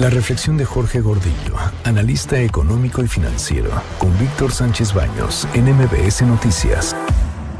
La reflexión de Jorge Gordillo, analista económico y financiero, con Víctor Sánchez Baños, en MBS Noticias.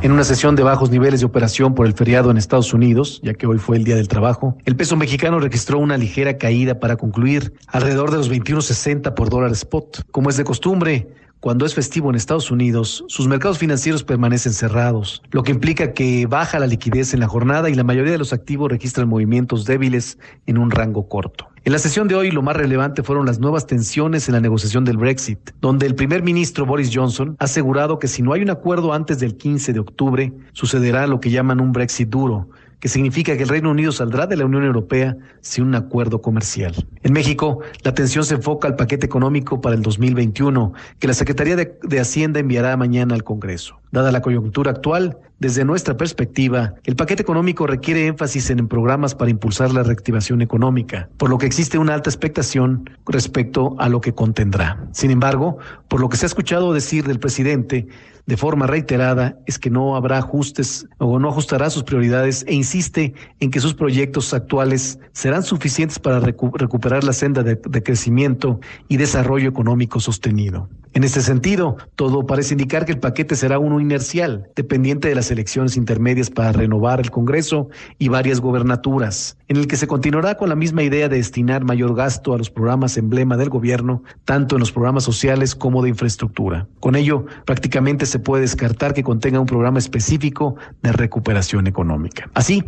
En una sesión de bajos niveles de operación por el feriado en Estados Unidos, ya que hoy fue el Día del Trabajo, el peso mexicano registró una ligera caída para concluir, alrededor de los 21.60 por dólar spot. Como es de costumbre, cuando es festivo en Estados Unidos, sus mercados financieros permanecen cerrados, lo que implica que baja la liquidez en la jornada y la mayoría de los activos registran movimientos débiles en un rango corto. En la sesión de hoy lo más relevante fueron las nuevas tensiones en la negociación del Brexit, donde el primer ministro Boris Johnson ha asegurado que si no hay un acuerdo antes del 15 de octubre, sucederá lo que llaman un Brexit duro, que significa que el Reino Unido saldrá de la Unión Europea sin un acuerdo comercial. En México, la atención se enfoca al paquete económico para el 2021, que la Secretaría de, Hacienda enviará mañana al Congreso. Dada la coyuntura actual, desde nuestra perspectiva, el paquete económico requiere énfasis en programas para impulsar la reactivación económica, por lo que existe una alta expectación respecto a lo que contendrá. Sin embargo, por lo que se ha escuchado decir del presidente de forma reiterada, es que no habrá ajustes o no ajustará sus prioridades e insiste en que sus proyectos actuales serán suficientes para recuperar la senda de crecimiento y desarrollo económico sostenido. En este sentido, todo parece indicar que el paquete será uno inercial, dependiente de las elecciones intermedias para renovar el Congreso y varias gobernaturas, en el que se continuará con la misma idea de destinar mayor gasto a los programas emblema del gobierno, tanto en los programas sociales como de infraestructura. Con ello, prácticamente se puede descartar que contenga un programa específico de recuperación económica. Así,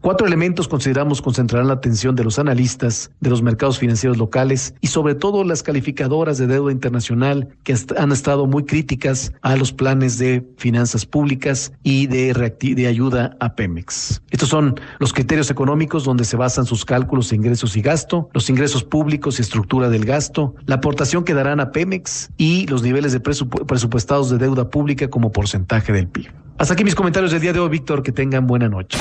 Cuatro elementos consideramos concentrarán la atención de los analistas, de los mercados financieros locales y sobre todo las calificadoras de deuda internacional que han estado muy críticas a los planes de finanzas públicas y de, ayuda a Pemex. Estos son los criterios económicos donde se basan sus cálculos de ingresos y gasto, los ingresos públicos y estructura del gasto, la aportación que darán a Pemex y los niveles de presupuestados de deuda pública como porcentaje del PIB. Hasta aquí mis comentarios del día de hoy, Víctor. Que tengan buena noche.